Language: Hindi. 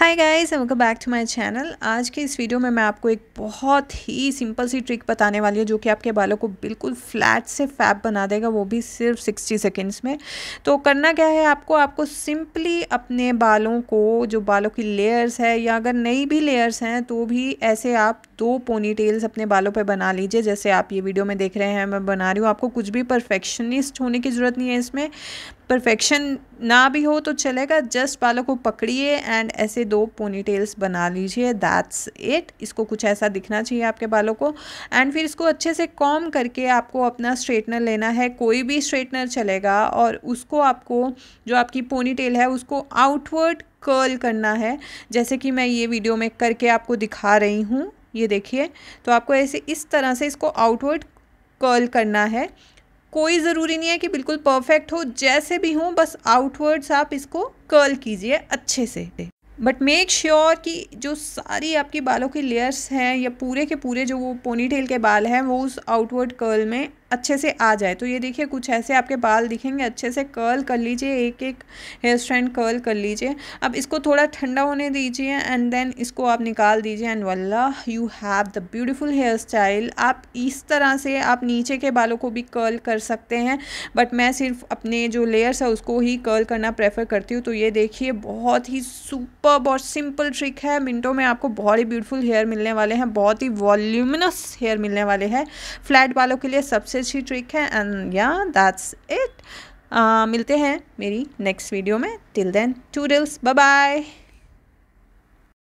hi guys welcome back to my channel आज के इस वीडियो में मैं आपको एक बहुत ही सिंपल सी ट्रिक बताने वाली हूँ जो कि आपके बालों को बिल्कुल फ्लैट से फैप बना देगा वो भी सिर्फ 60 सेकंड्स में तो करना क्या है आपको आपको सिंपली अपने बालों को जो बालों की लेयर्स है या अगर नई भी लेयर्स हैं तो भी ऐसे आप दो पोनी टेल्स अपने बालों पर बना लीजिए जैसे आप ये वीडियो में देख रहे हैं मैं बना रही हूँ आपको कुछ भी परफेक्शनिस्ट होने की ज़रूरत नहीं है इसमें परफेक्शन ना भी हो तो चलेगा जस्ट बालों को पकड़िए एंड ऐसे दो पोनी टेल्स बना लीजिए दैट्स इट इसको कुछ ऐसा दिखना चाहिए आपके बालों को एंड फिर इसको अच्छे से कॉम करके आपको अपना स्ट्रेटनर लेना है कोई भी स्ट्रेटनर चलेगा और उसको आपको जो आपकी पोनी टेल है उसको आउटवर्ड कर्ल करना है जैसे कि मैं ये वीडियो में करके आपको दिखा रही हूँ ये देखिए तो आपको ऐसे इस तरह से इसको आउटवर्ड कर्ल करना है कोई ज़रूरी नहीं है कि बिल्कुल परफेक्ट हो जैसे भी हो बस आउटवर्ड्स आप इसको कर्ल कीजिए अच्छे से बट मेक श्योर कि जो सारी आपकी बालों की लेयर्स हैं या पूरे के पूरे जो वो पोनी टेल के बाल हैं वो उस आउटवर्ड कर्ल में अच्छे से आ जाए तो ये देखिए कुछ ऐसे आपके बाल दिखेंगे अच्छे से कर्ल कर लीजिए एक एक हेयर स्ट्रैंड कर्ल कर लीजिए अब इसको थोड़ा ठंडा होने दीजिए एंड देन इसको आप निकाल दीजिए and voila you have the beautiful hair style आप इस तरह से आप नीचे के बालों को भी कर्ल कर सकते हैं बट मैं सिर्फ अपने जो लेयर्स है उसको ही कर्ल करना प्रेफर करती हूँ तो ये देखिए बहुत ही सुपर बहुत सिंपल ट्रिक है मिनटों में आपको बहुत ही ब्यूटीफुल हेयर मिलने वाले हैं बहुत ही वॉल्यूमिनस हेयर मिलने वाले हैं फ्लैट बालों के लिए सबसे सबसे अच्छी ट्रिक है एंड या दैट्स इट मिलते हैं मेरी नेक्स्ट वीडियो में till then toodles bye bye